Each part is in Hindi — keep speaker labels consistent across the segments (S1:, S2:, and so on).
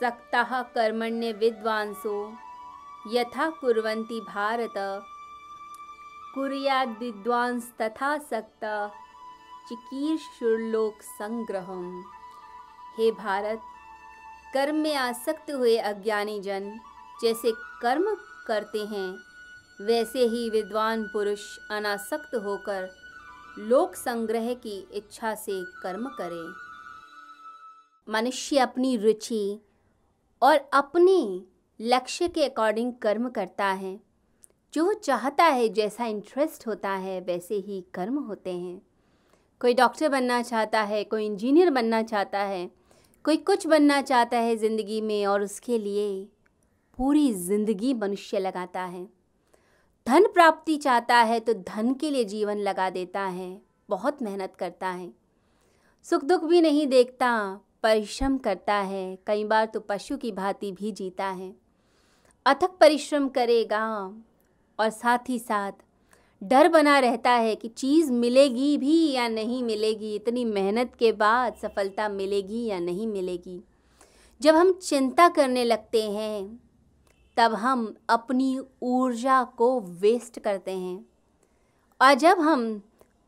S1: सकता कर्मण्य विद्वांसो यथा कुर्वन्ति भारत विद्वांस तथा सक्त चिकीर्षुर्लोक संग्रह हे भारत कर्म में आसक्त हुए अज्ञानी जन जैसे कर्म करते हैं वैसे ही विद्वान पुरुष अनासक्त होकर लोक संग्रह की इच्छा से कर्म करें मनुष्य अपनी रुचि और अपनी लक्ष्य के अकॉर्डिंग कर्म करता है जो चाहता है जैसा इंटरेस्ट होता है वैसे ही कर्म होते हैं कोई डॉक्टर बनना चाहता है कोई इंजीनियर बनना चाहता है कोई कुछ बनना चाहता है ज़िंदगी में और उसके लिए पूरी ज़िंदगी मनुष्य लगाता है धन प्राप्ति चाहता है तो धन के लिए जीवन लगा देता है बहुत मेहनत करता है सुख दुख भी नहीं देखता परिश्रम करता है कई बार तो पशु की भांति भी जीता है अथक परिश्रम करेगा और साथ ही साथ डर बना रहता है कि चीज़ मिलेगी भी या नहीं मिलेगी इतनी मेहनत के बाद सफलता मिलेगी या नहीं मिलेगी जब हम चिंता करने लगते हैं तब हम अपनी ऊर्जा को वेस्ट करते हैं और जब हम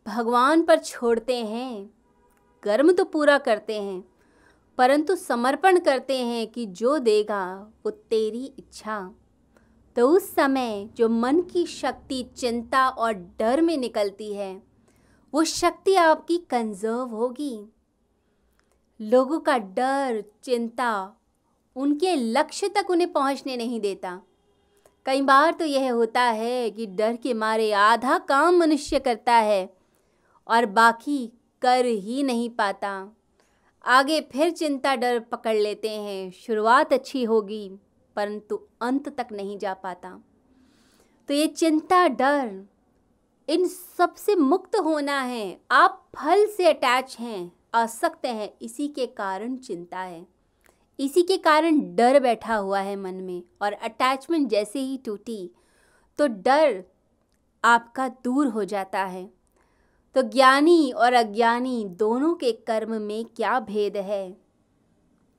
S1: भगवान पर छोड़ते हैं कर्म तो पूरा करते हैं परंतु समर्पण करते हैं कि जो देगा वो तेरी इच्छा तो उस समय जो मन की शक्ति चिंता और डर में निकलती है वो शक्ति आपकी कंजर्व होगी लोगों का डर चिंता उनके लक्ष्य तक उन्हें पहुंचने नहीं देता कई बार तो यह होता है कि डर के मारे आधा काम मनुष्य करता है और बाकी कर ही नहीं पाता आगे फिर चिंता डर पकड़ लेते हैं शुरुआत अच्छी होगी परंतु अंत तक नहीं जा पाता तो ये चिंता डर इन सब से मुक्त होना है आप फल से अटैच हैं आसक्त हैं इसी के कारण चिंता है इसी के कारण डर बैठा हुआ है मन में और अटैचमेंट जैसे ही टूटी तो डर आपका दूर हो जाता है तो ज्ञानी और अज्ञानी दोनों के कर्म में क्या भेद है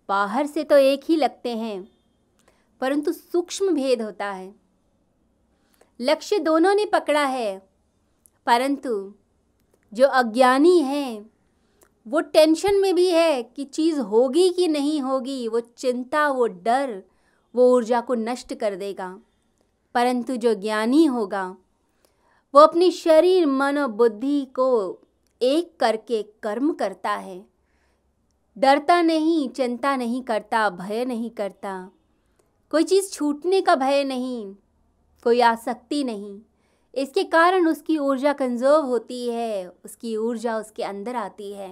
S1: बाहर से तो एक ही लगते हैं परंतु सूक्ष्म भेद होता है लक्ष्य दोनों ने पकड़ा है परंतु जो अज्ञानी है वो टेंशन में भी है कि चीज़ होगी कि नहीं होगी वो चिंता वो डर वो ऊर्जा को नष्ट कर देगा परंतु जो ज्ञानी होगा वो अपनी शरीर मन और बुद्धि को एक करके कर्म करता है डरता नहीं चिंता नहीं करता भय नहीं करता कोई चीज़ छूटने का भय नहीं कोई आसक्ति नहीं इसके कारण उसकी ऊर्जा कंजर्व होती है उसकी ऊर्जा उसके अंदर आती है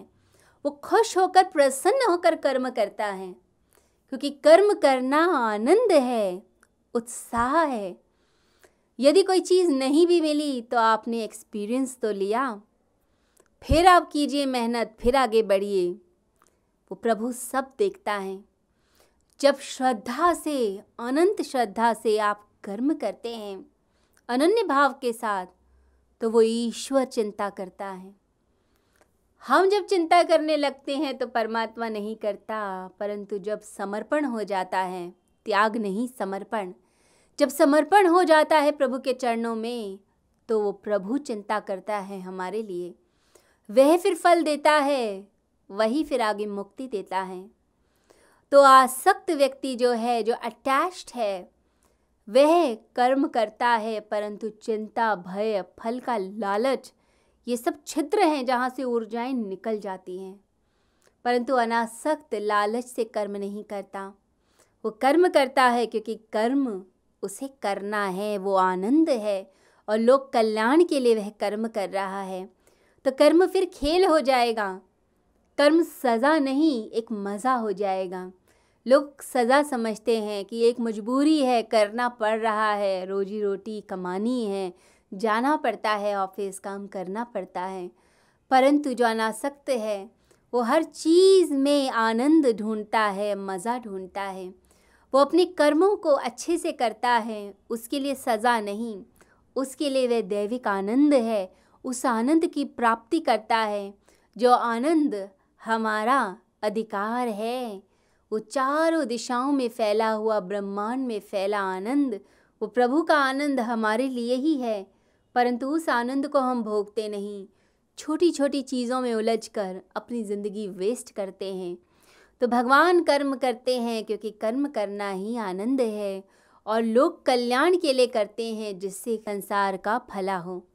S1: वो खुश होकर प्रसन्न होकर कर्म करता है क्योंकि कर्म करना आनंद है उत्साह है यदि कोई चीज़ नहीं भी मिली तो आपने एक्सपीरियंस तो लिया फिर आप कीजिए मेहनत फिर आगे बढ़िए वो प्रभु सब देखता है जब श्रद्धा से अनंत श्रद्धा से आप कर्म करते हैं अनन्य भाव के साथ तो वो ईश्वर चिंता करता है हम जब चिंता करने लगते हैं तो परमात्मा नहीं करता परंतु जब समर्पण हो जाता है त्याग नहीं समर्पण जब समर्पण हो जाता है प्रभु के चरणों में तो वो प्रभु चिंता करता है हमारे लिए वह फिर फल देता है वही फिर आगे मुक्ति देता है तो आसक्त व्यक्ति जो है जो अटैच्ड है वह कर्म करता है परंतु चिंता भय फल का लालच ये सब छिद्र हैं जहाँ से ऊर्जाएं निकल जाती हैं परंतु अनासक्त लालच से कर्म नहीं करता वो कर्म करता है क्योंकि कर्म उसे करना है वो आनंद है और लोक कल्याण के लिए वह कर्म कर रहा है तो कर्म फिर खेल हो जाएगा कर्म सज़ा नहीं एक मज़ा हो जाएगा लोग सज़ा समझते हैं कि एक मजबूरी है करना पड़ रहा है रोजी रोटी कमानी है जाना पड़ता है ऑफिस काम करना पड़ता है परंतु जो अनासक्त है वो हर चीज़ में आनंद ढूंढता है मज़ा ढूंढता है वो अपने कर्मों को अच्छे से करता है उसके लिए सज़ा नहीं उसके लिए वह दैविक आनंद है उस आनंद की प्राप्ति करता है जो आनंद हमारा अधिकार है वो चारों दिशाओं में फैला हुआ ब्रह्मांड में फैला आनंद वो प्रभु का आनंद हमारे लिए ही है परंतु उस आनंद को हम भोगते नहीं छोटी छोटी चीज़ों में उलझ कर अपनी ज़िंदगी वेस्ट करते हैं तो भगवान कर्म करते हैं क्योंकि कर्म करना ही आनंद है और लोक कल्याण के लिए करते हैं जिससे संसार का फला हो